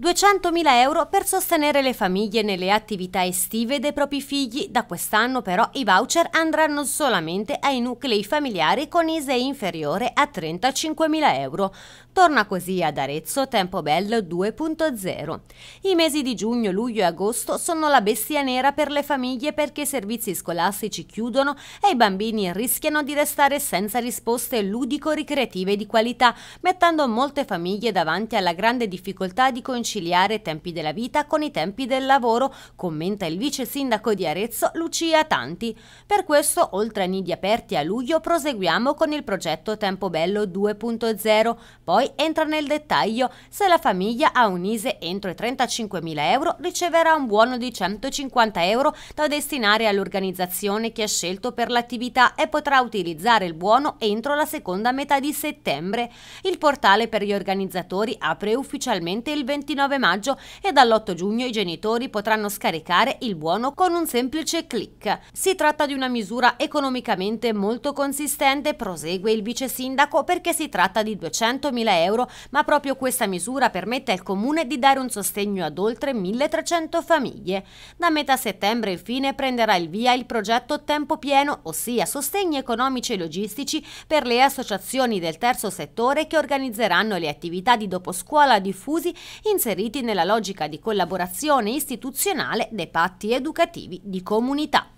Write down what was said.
200.000 euro per sostenere le famiglie nelle attività estive dei propri figli. Da quest'anno però i voucher andranno solamente ai nuclei familiari con ISE inferiore a 35.000 euro. Torna così ad Arezzo Tempo Bello 2.0. I mesi di giugno, luglio e agosto sono la bestia nera per le famiglie perché i servizi scolastici chiudono e i bambini rischiano di restare senza risposte ludico-ricreative di qualità, mettendo molte famiglie davanti alla grande difficoltà di conciliare conciliare i tempi della vita con i tempi del lavoro, commenta il vice sindaco di Arezzo Lucia Tanti. Per questo, oltre a nidi aperti a luglio, proseguiamo con il progetto Tempo Bello 2.0. Poi entra nel dettaglio, se la famiglia ha un ISE entro i 35.000 euro riceverà un buono di 150 euro da destinare all'organizzazione che ha scelto per l'attività e potrà utilizzare il buono entro la seconda metà di settembre. Il portale per gli organizzatori apre ufficialmente il 21 29 maggio e dall'8 giugno i genitori potranno scaricare il buono con un semplice clic. Si tratta di una misura economicamente molto consistente, prosegue il vice sindaco, perché si tratta di 200.000 euro, ma proprio questa misura permette al comune di dare un sostegno ad oltre 1.300 famiglie. Da metà settembre infine prenderà il via il progetto Tempo Pieno, ossia sostegni economici e logistici per le associazioni del terzo settore che organizzeranno le attività di doposcuola diffusi in inseriti nella logica di collaborazione istituzionale dei patti educativi di comunità.